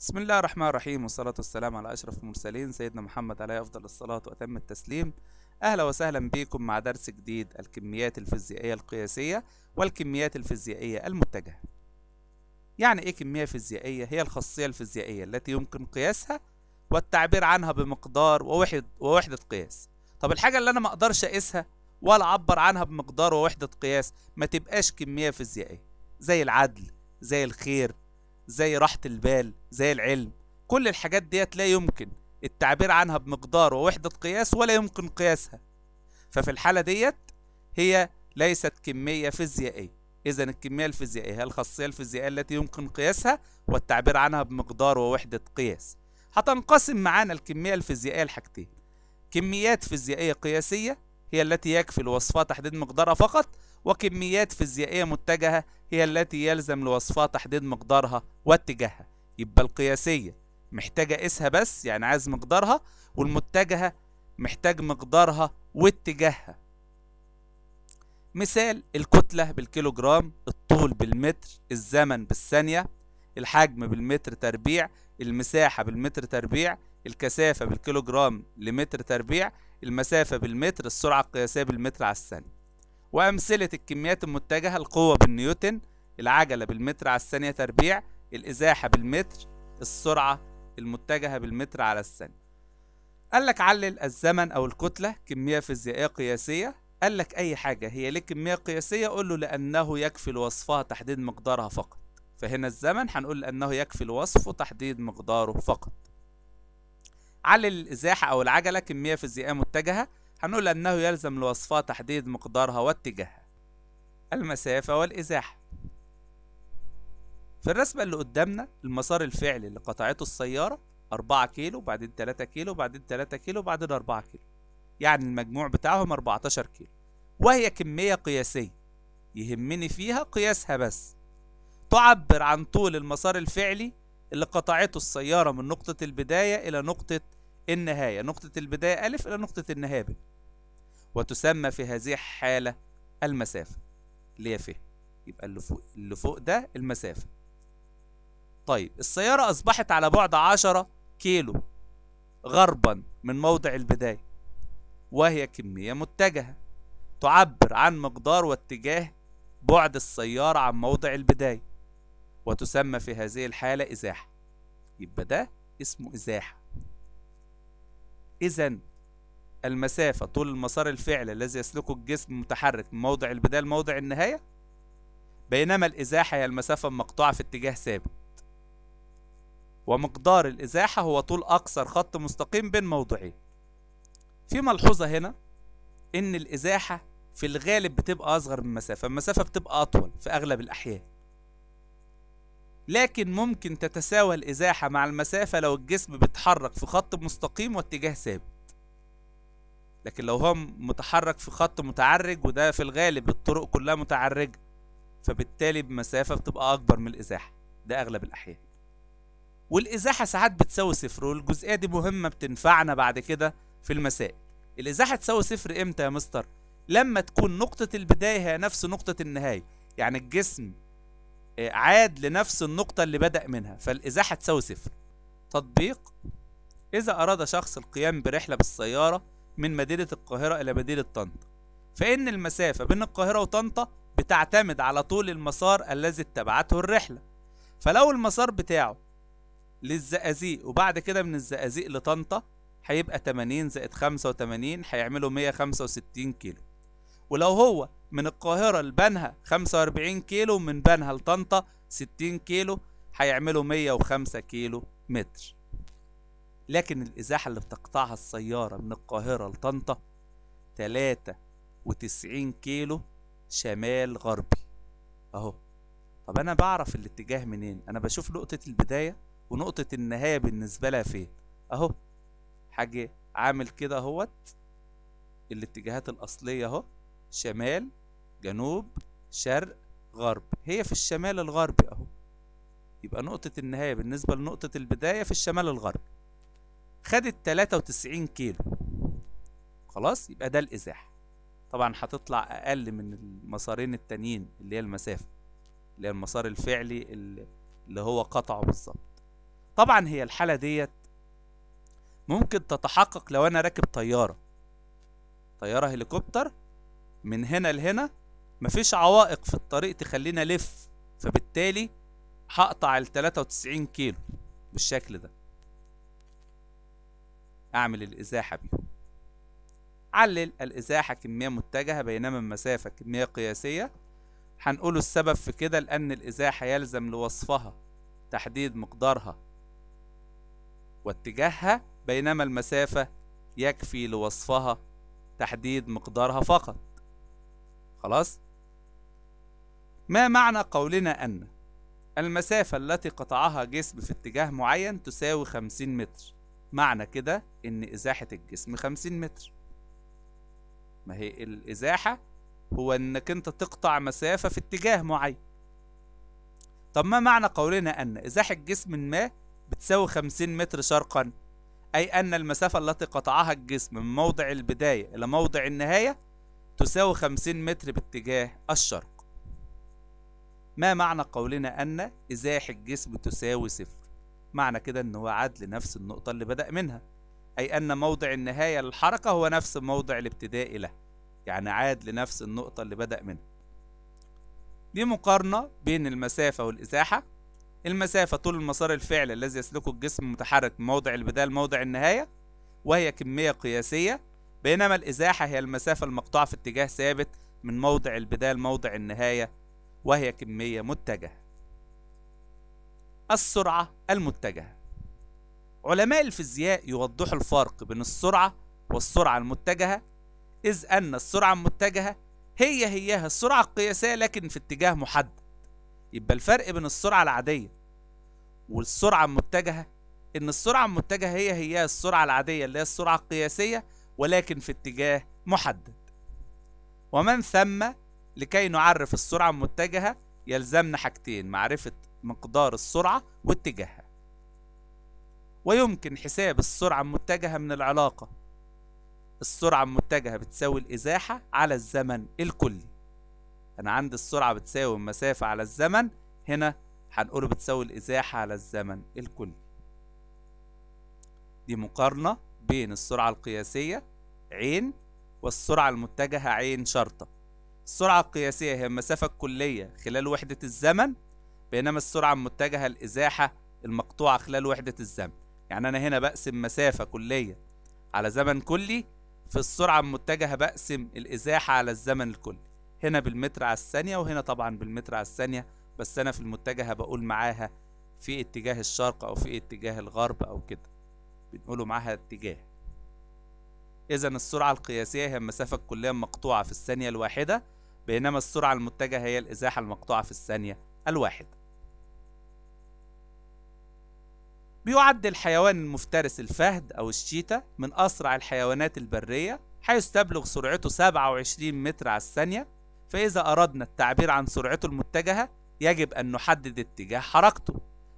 بسم الله الرحمن الرحيم والصلاة والسلام على أشرف المرسلين سيدنا محمد عليه أفضل الصلاة وأتم التسليم أهلا وسهلا بكم مع درس جديد الكميات الفيزيائية القياسية والكميات الفيزيائية المتجهة يعني إيه كمية فيزيائية؟ هي الخاصية الفيزيائية التي يمكن قياسها والتعبير عنها بمقدار ووحد ووحدة قياس طب الحاجة اللي أنا ما أقدرش أقيسها ولا أعبر عنها بمقدار ووحدة قياس ما تبقاش كمية فيزيائية زي العدل زي الخير زي راحة البال زي العلم كل الحاجات ديت لا يمكن التعبير عنها بمقدار ووحدة قياس ولا يمكن قياسها ففي الحالة ديت هي ليست كمية فيزيائية إذا الكمية الفيزيائية هي الخاصية الفيزيائية التي يمكن قياسها والتعبير عنها بمقدار ووحدة قياس هتنقسم معانا الكمية الفيزيائية لحاجتين كميات فيزيائية قياسية هي التي يكفي لوصفها تحديد مقدارها فقط وكميات فيزيائية متجهة هي التي يلزم لوصفها تحديد مقدارها واتجاهها يبقى القياسية محتاجة قيسها بس يعني عايز مقدارها والمتجهة محتاج مقدارها واتجاهها مثال الكتلة بالكيلوجرام الطول بالمتر الزمن بالثانية الحجم بالمتر تربيع المساحة بالمتر تربيع الكثافة بالكيلوجرام لمتر تربيع المسافة بالمتر السرعة القياسية بالمتر على الثانية وأمثلة الكميات المتجهة القوة بالنيوتن العجلة بالمتر على الثانية تربيع الإزاحة بالمتر السرعة المتجهة بالمتر على الثانية قال لك علل الزمن أو الكتلة كمية فيزيائية قياسية قال لك أي حاجة هي ليه كمية قياسية قل له لأنه يكفي لوصفها تحديد مقدارها فقط فهنا الزمن هنقول لأنه يكفي الوصف تحديد مقداره فقط علل الإزاحة أو العجلة كمية فيزيائية متجهة هنقول أنه يلزم الوصفة تحديد مقدارها واتجاهها المسافة والإزاحة في الرسمة اللي قدامنا المسار الفعلي اللي قطعته السيارة 4 كيلو بعدين 3 كيلو بعدين 3 كيلو بعدين 4 كيلو يعني المجموع بتاعهم 14 كيلو وهي كمية قياسية يهمني فيها قياسها بس تعبر عن طول المسار الفعلي اللي قطعته السيارة من نقطة البداية إلى نقطة النهاية نقطة البداية ألف إلى نقطة النهاية ب وتسمى في هذه الحالة المسافة اللي هي فيه يبقى اللي فوق اللي فوق ده المسافة طيب السيارة أصبحت على بعد عشرة كيلو غربا من موضع البداية وهي كمية متجهة تعبر عن مقدار واتجاه بعد السيارة عن موضع البداية وتسمى في هذه الحالة إزاحة يبقى ده اسمه إزاحة إذا المسافة طول المسار الفعلي الذي يسلكه الجسم المتحرك من موضع البداية لموضع النهاية بينما الإزاحة هي المسافة المقطوعة في اتجاه ثابت ومقدار الإزاحة هو طول أقصر خط مستقيم بين موضعين في ملحوظة هنا إن الإزاحة في الغالب بتبقى أصغر من المسافة المسافة بتبقى أطول في أغلب الأحيان لكن ممكن تتساوى الإزاحة مع المسافة لو الجسم بيتحرك في خط مستقيم واتجاه ثابت لكن لو هو متحرك في خط متعرج وده في الغالب الطرق كلها متعرجة فبالتالي بمسافة بتبقى أكبر من الإزاحة ده أغلب الأحيان والإزاحة ساعات بتساوي صفر والجزئية دي مهمة بتنفعنا بعد كده في المسائل الإزاحة تساوي صفر إمتى يا مستر؟ لما تكون نقطة البداية هي نفس نقطة النهاية يعني الجسم آه، عاد لنفس النقطة اللي بدأ منها فالإزاحة تساوي صفر تطبيق إذا أراد شخص القيام برحلة بالسيارة من مدينة القاهرة إلى مدينة طنطا فإن المسافة بين القاهرة وطنطا بتعتمد على طول المسار الذي اتبعته الرحلة فلو المسار بتاعه للزقازيق وبعد كده من الزقازيق لطنطا هيبقى 80 زائد 85 هيعملوا 165 كيلو ولو هو من القاهرة لبنها 45 كيلو ومن بنها لطنطا 60 كيلو هيعملوا 105 كيلو متر لكن الإزاحة اللي بتقطعها السيارة من القاهرة لطنطا 93 كيلو شمال غربي أهو طب أنا بعرف الاتجاه منين أنا بشوف نقطة البداية ونقطة النهاية بالنسبة لها فين أهو حاجة عامل كده اهوت الاتجاهات الأصلية أهو شمال جنوب شرق غرب هي في الشمال الغربي أهو يبقى نقطة النهاية بالنسبة لنقطة البداية في الشمال الغربي خدت 93 كيلو خلاص يبقى ده الازاحه طبعا هتطلع اقل من المسارين التانيين اللي هي المسافه اللي هي المسار الفعلي اللي هو قطعه بالظبط طبعا هي الحاله ديت ممكن تتحقق لو انا راكب طياره طياره هليكوبتر من هنا لهنا مفيش عوائق في الطريق تخلينا لف فبالتالي هقطع ال 93 كيلو بالشكل ده أعمل الإزاحة بيهم علل الإزاحة كمية متجهة بينما المسافة كمية قياسية هنقول السبب في كده لأن الإزاحة يلزم لوصفها تحديد مقدارها واتجاهها بينما المسافة يكفي لوصفها تحديد مقدارها فقط خلاص ما معنى قولنا أن المسافة التي قطعها جسم في اتجاه معين تساوي 50 متر معنى كده ان ازاحة الجسم 50 متر ما هي الازاحة هو انك انت تقطع مسافة في اتجاه معين طب ما معنى قولنا ان ازاحة جسم ما بتساوي 50 متر شرقا اي ان المسافة التي قطعها الجسم من موضع البداية الى موضع النهاية تساوي 50 متر باتجاه الشرق ما معنى قولنا ان ازاحة الجسم تساوي صفر معنى كده ان هو عاد لنفس النقطة اللي بدأ منها أي أن موضع النهاية للحركة هو نفس موضع الابتداء له يعني عاد لنفس النقطة اللي بدأ منها دي مقارنة بين المسافة والإزاحة المسافة طول المسار الفعل الذي يسلكه الجسم المتحرك من موضع البداية لموضع النهاية وهي كمية قياسية بينما الإزاحة هي المسافة المقطوعة في اتجاه ثابت من موضع البداية لموضع النهاية وهي كمية متجهة السرعة المتجهة علماء الفيزياء يوضحوا الفرق بين السرعة والسرعة المتجهة إذ أن السرعة المتجهة هي هيها السرعة القياسية لكن في اتجاه محدد يبقى الفرق بين السرعة العادية والسرعة المتجهة إن السرعة المتجهة هي هيها السرعة العادية اللي هي السرعة القياسية ولكن في اتجاه محدد ومن ثم لكي نعرف السرعة المتجهة يلزمنا حاجتين معرفة مقدار السرعة واتجاهها ويمكن حساب السرعة المتجهة من العلاقة السرعة المتجهة بتساوي الإزاحة على الزمن الكلي أنا عندي السرعة بتساوي المسافة على الزمن هنا هنقول بتساوي الإزاحة على الزمن الكلي دي مقارنة بين السرعة القياسية عين والسرعة المتجهة عين شرطة السرعة القياسية هي المسافة الكلية خلال وحدة الزمن بينما السرعة المتجهة الإزاحة المقطوعة خلال وحدة الزمن يعني أنا هنا بقسم مسافة كلية على زمن كلي في السرعة المتجهة بقسم الإزاحة على الزمن الكلي هنا بالمتر على الثانية وهنا طبعا بالمتر على الثانية بس أنا في المتجهة بقول معاها في اتجاه الشرق أو في اتجاه الغرب أو كده بنقوله معاها اتجاه إذا السرعة القياسية هي المسافة الكلية المقطوعة في الثانية الواحدة بينما السرعة المتجهة هي الإزاحة المقطوعة في الثانية الواحدة بيعد الحيوان المفترس الفهد أو الشيتا من أسرع الحيوانات البرية حيث تبلغ سرعته 27 متر على الثانية فإذا أردنا التعبير عن سرعته المتجهة يجب أن نحدد اتجاه حركته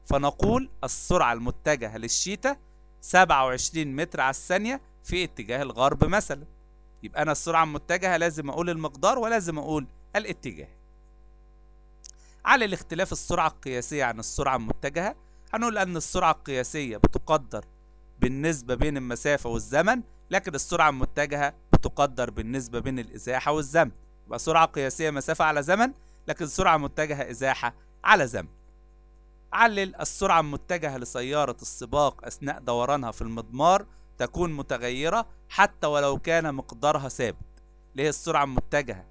فنقول السرعة المتجهة للشيتا 27 متر على الثانية في اتجاه الغرب مثلا يبقى أنا السرعة المتجهة لازم أقول المقدار ولازم أقول الاتجاه على الاختلاف السرعة القياسية عن السرعة المتجهة هنقول أن السرعة القياسية بتقدر بالنسبة بين المسافة والزمن لكن السرعة المتجهة بتقدر بالنسبة بين الإزاحة والزمن يبقى سرعة قياسية مسافة على زمن لكن سرعة متجهة إزاحة على زمن علل السرعة المتجهة لسيارة السباق أثناء دورانها في المضمار تكون متغيرة حتى ولو كان مقدارها ثابت ليه السرعة المتجهة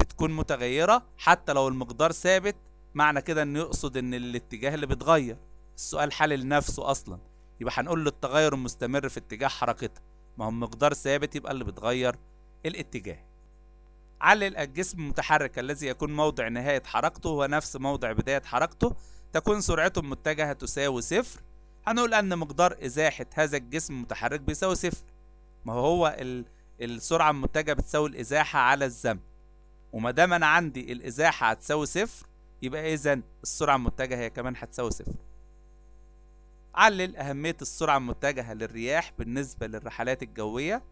بتكون متغيرة حتى لو المقدار ثابت معنى كده انه يقصد ان الاتجاه اللي بيتغير السؤال حلل نفسه اصلا يبقى هنقول له التغير المستمر في اتجاه حركتها ما هو مقدار ثابت يبقى اللي بيتغير الاتجاه علل الجسم المتحرك الذي يكون موضع نهاية حركته هو نفس موضع بداية حركته تكون سرعته المتجهة تساوي صفر هنقول أن مقدار إزاحة هذا الجسم المتحرك بيساوي صفر ما هو السرعة المتجهة بتساوي الإزاحة على الزمن وما دام أنا عندي الإزاحة هتساوي صفر يبقى إيه إذا السرعة المتجهة هي كمان هتساوي صفر علل أهمية السرعة المتجهة للرياح بالنسبة للرحلات الجوية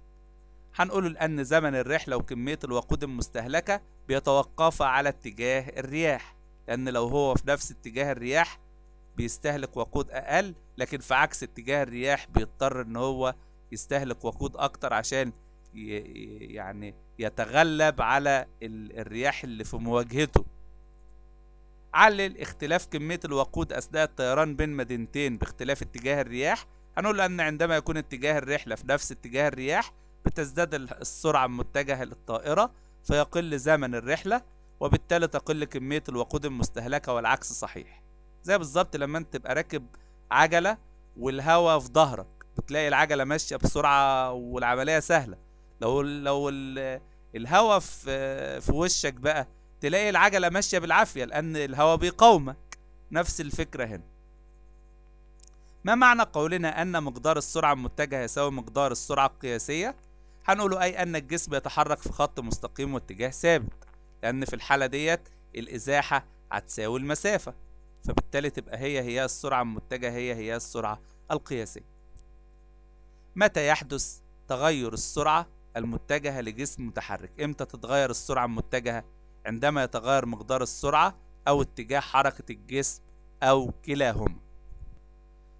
هنقول لأن زمن الرحلة وكمية الوقود المستهلكة بيتوقفا على اتجاه الرياح لأن لو هو في نفس اتجاه الرياح بيستهلك وقود أقل لكن في عكس اتجاه الرياح بيضطر إن هو يستهلك وقود أكتر عشان يعني يتغلب على الرياح اللي في مواجهته علل اختلاف كمية الوقود أثناء الطيران بين مدينتين باختلاف اتجاه الرياح هنقول أن عندما يكون اتجاه الرحلة في نفس اتجاه الرياح بتزداد السرعة المتجهة للطائرة فيقل زمن الرحلة وبالتالي تقل كمية الوقود المستهلكة والعكس صحيح زي بالظبط لما انت تبقى راكب عجلة والهواء في ظهرك بتلاقي العجلة ماشية بسرعة والعملية سهلة لو لو الهواء في في وشك بقى تلاقي العجلة ماشية بالعافية لأن الهواء بيقاومك نفس الفكرة هنا ما معنى قولنا أن مقدار السرعة المتجهة يساوي مقدار السرعة القياسية؟ هنقوله أي أن الجسم يتحرك في خط مستقيم واتجاه ثابت لأن في الحالة ديت الإزاحة هتساوي المسافة فبالتالي تبقى هي هي السرعة المتجهة هي هي السرعة القياسية متى يحدث تغير السرعة المتجهة لجسم متحرك؟ إمتى تتغير السرعة المتجهة عندما يتغير مقدار السرعة أو اتجاه حركة الجسم أو كلاهما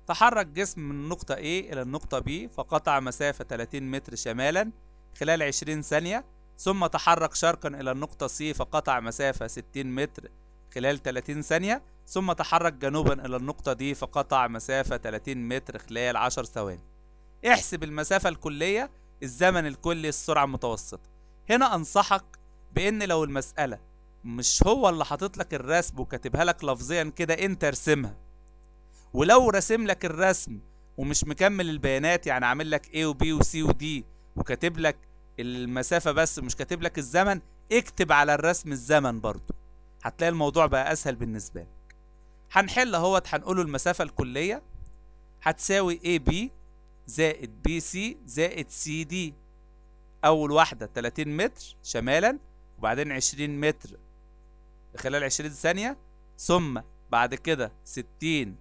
تحرك جسم من النقطة A إلى النقطة B فقطع مسافة 30 متر شمالا خلال 20 ثانية ثم تحرك شرقا إلى النقطة C فقطع مسافة 60 متر خلال 30 ثانية ثم تحرك جنوبا إلى النقطة D فقطع مسافة 30 متر خلال 10 ثواني احسب المسافة الكلية الزمن الكلي السرعة المتوسطة هنا أنصحك بان لو المساله مش هو اللي حاطط لك الرسم وكاتبها لك لفظيا كده انت ارسمها ولو راسم لك الرسم ومش مكمل البيانات يعني عامل لك A و B و C و D وكاتب لك المسافة بس مش كاتب لك الزمن اكتب على الرسم الزمن برضه هتلاقي الموضوع بقى أسهل بالنسبة لك هنحل اهوت هنقوله المسافة الكلية هتساوي AB زائد BC زائد CD أول واحدة 30 متر شمالا وبعدين 20 متر خلال 20 ثانية ثم بعد كده 60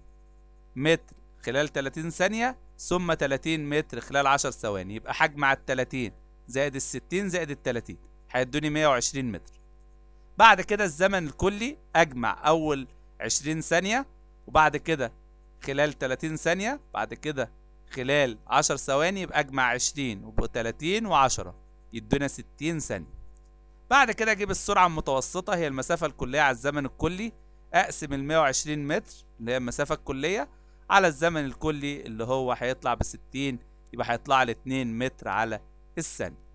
متر خلال 30 ثانية ثم 30 متر خلال 10 ثواني يبقى حجم على 30 زائد ال 60 زائد ال 30 هيدوني 120 متر بعد كده الزمن الكلي أجمع أول 20 ثانية وبعد كده خلال 30 ثانية بعد كده خلال 10 ثواني يبقى أجمع 20 و 30 و 10 يدونا 60 ثانية بعد كده اجيب السرعه المتوسطه هي المسافه الكليه على الزمن الكلي اقسم ال 120 متر اللي هي المسافه الكليه على الزمن الكلي اللي هو هيطلع ب 60 يبقى هيطلع لي 2 متر على الثانيه